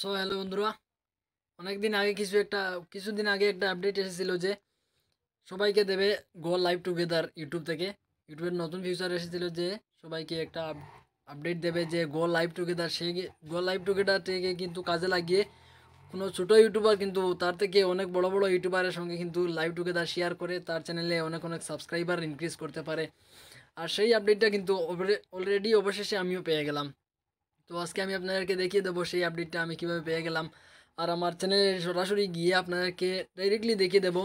so hello বন্ধুরা অনেকদিন আগে কিছু একটা কিছুদিন আগে একটা আপডেট এসেছিল যে সবাইকে দেবে গো লাইভ টুগেদার ইউটিউব থেকে ইউটিউবের নতুন ফিউচার এসেছিল যে সবাইকে একটা আপডেট দেবে যে গো লাইভ টুগেদার সে গো লাইভ টুগেদার থেকে কিন্তু কাজে লাগিয়ে কোনো ছোটো ইউটিউবার কিন্তু তার থেকে অনেক বড় বড় ইউটিউবারের সঙ্গে কিন্তু লাইভ টুগেদার শেয়ার করে তার চ্যানেলে অনেক অনেক সাবস্ক্রাইবার ইনক্রিজ করতে পারে আর সেই আপডেটটা কিন্তু অলরেডি অবশেষে আমিও পেয়ে গেলাম তো আজকে আমি আপনাদেরকে দেখিয়ে দেবো সেই আপডেটটা আমি কীভাবে পেয়ে গেলাম আর আমার চ্যানেলে সরাসরি গিয়ে আপনাদেরকে ডাইরেক্টলি দেখিয়ে দেবো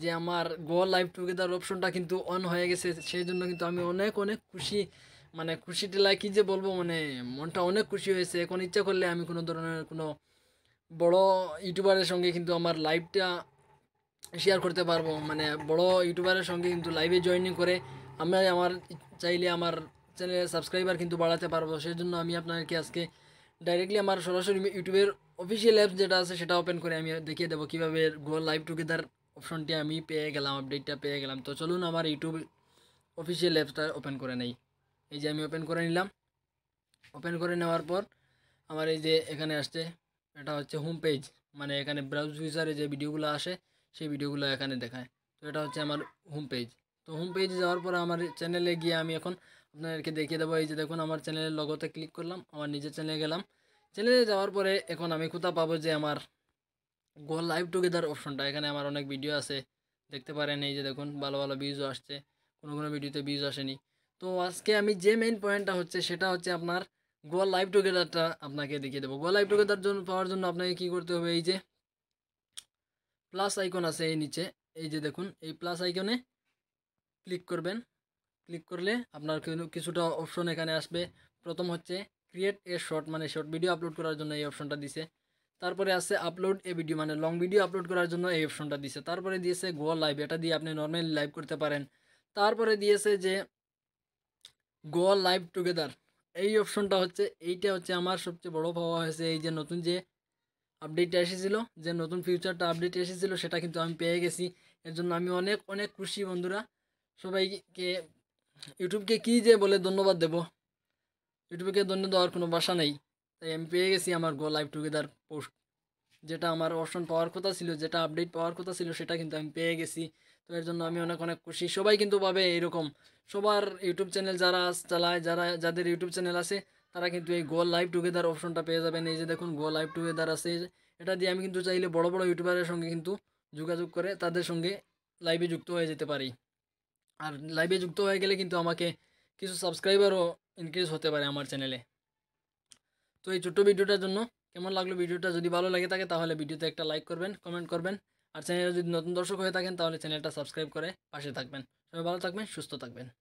যে আমার গো লাইভ টুগেদার অপশনটা কিন্তু অন হয়ে গেছে সেই জন্য কিন্তু আমি অনেক অনেক খুশি মানে খুশিটা লাগে কী যে বলবো মানে মনটা অনেক খুশি হয়েছে এখন ইচ্ছা করলে আমি কোনো ধরনের কোনো বড় ইউটিউবারের সঙ্গে কিন্তু আমার লাইভটা শেয়ার করতে পারবো মানে বড় ইউটিউবারের সঙ্গে কিন্তু লাইভে জয়নিং করে আমি আমার চাইলে আমার চ্যানেলের সাবস্ক্রাইবার কিন্তু বাড়াতে পারবো সেই জন্য আমি আপনাদেরকে আজকে ডাইরেক্টলি আমার সরাসরি ইউটিউবের অফিসিয়াল অ্যাপস যেটা আছে সেটা ওপেন করে আমি দেখিয়ে দেবো কীভাবে গুগল লাইভ টুগেদার অপশনটি আমি পেয়ে গেলাম আপডেটটা পেয়ে গেলাম তো চলুন আমার ইউটিউব অফিসিয়াল অ্যাপসটা ওপেন করে নেই এই যে আমি ওপেন করে নিলাম ওপেন করে নেওয়ার পর আমার এই যে এখানে আসছে এটা হচ্ছে হোম পেজ মানে এখানে ব্রাউজ ফিউচারে যে ভিডিওগুলো আসে সেই ভিডিওগুলো এখানে দেখায় তো এটা হচ্ছে আমার হোম পেজ তো হোম পেজে যাওয়ার পর আমার চ্যানেলে গিয়ে আমি এখন আপনাদেরকে দেখিয়ে দেবো এই যে দেখুন আমার চ্যানেলের লগতে ক্লিক করলাম আমার নিজের চ্যানেলে গেলাম চ্যানেলে যাওয়ার পরে এখন আমি কোথা পাবো যে আমার গো লাইভ টুগেদার অপশনটা এখানে আমার অনেক ভিডিও আছে দেখতে পারেন এই যে দেখুন ভালো ভালো ভিউজও আসছে কোনো কোনো ভিডিওতে ভিউজ আসেনি তো আজকে আমি যে মেইন পয়েন্টটা হচ্ছে সেটা হচ্ছে আপনার গো লাইভ টুগেদারটা আপনাকে দেখিয়ে দেবো গো লাইভ টুগেদার জন্য পাওয়ার জন্য আপনাকে কি করতে হবে এই যে প্লাস আইকন আছে এই নিচে এই যে দেখুন এই প্লাস আইকনে ক্লিক করবেন ক্লিক করলে আপনার কিছুটা অপশন এখানে আসবে প্রথম হচ্ছে ক্রিয়েট এ শর্ট মানে শর্ট ভিডিও আপলোড করার জন্য এই অপশনটা দিছে তারপরে আছে আপলোড এ ভিডিও মানে লং ভিডিও আপলোড করার জন্য এই অপশনটা দিছে তারপরে দিয়েছে গো লাইভ এটা দিয়ে আপনি নর্মালি লাইভ করতে পারেন তারপরে দিয়েছে যে গো লাইভ টুগেদার এই অপশনটা হচ্ছে এইটা হচ্ছে আমার সবচেয়ে বড় পাওয়া হয়েছে এই যে নতুন যে আপডেটটা এসেছিল যে নতুন ফিউচারটা আপডেট এসেছিল সেটা কিন্তু আমি পেয়ে গেছি এর জন্য আমি অনেক অনেক খুশি বন্ধুরা সবাইকে ইউটিউবকে কি যে বলে ধন্যবাদ দেব ইউটিউবকে ধন্য দেওয়ার কোনো বাসা নেই তাই আমি পেয়ে গেছি আমার গো লাইভ টুগেদার পোস্ট যেটা আমার অপশন পাওয়ার কথা ছিল যেটা আপডেট পাওয়ার কথা ছিল সেটা কিন্তু আমি পেয়ে গেছি তো এর জন্য আমি অনেক অনেক খুশি সবাই কিন্তু পাবে এরকম সবার ইউটিউব চ্যানেল যারা চালায় যারা যাদের ইউটিউব চ্যানেল আছে তারা কিন্তু এই গো লাইভ টুগেদার অপশনটা পেয়ে যাবেন এই যে দেখুন গো লাইভ টুগেদার আছে এটা দিয়ে আমি কিন্তু চাইলে বড় বড় ইউটিউবারের সঙ্গে কিন্তু যোগাযোগ করে তাদের সঙ্গে লাইভে যুক্ত হয়ে যেতে পারি আর লাইভে যুক্ত হয়ে গেলে কিন্তু আমাকে কিছু সাবস্ক্রাইবারও ইনক্রিজ হতে পারে আমার চ্যানেলে তো এই ছোট্ট ভিডিওটার জন্য কেমন লাগলো ভিডিওটা যদি ভালো লাগে থাকে তাহলে ভিডিওতে একটা লাইক করবেন কমেন্ট করবেন আর চ্যানেলে যদি নতুন দর্শক হয়ে থাকেন তাহলে চ্যানেলটা সাবস্ক্রাইব করে পাশে থাকবেন সবাই ভালো থাকবেন সুস্থ থাকবেন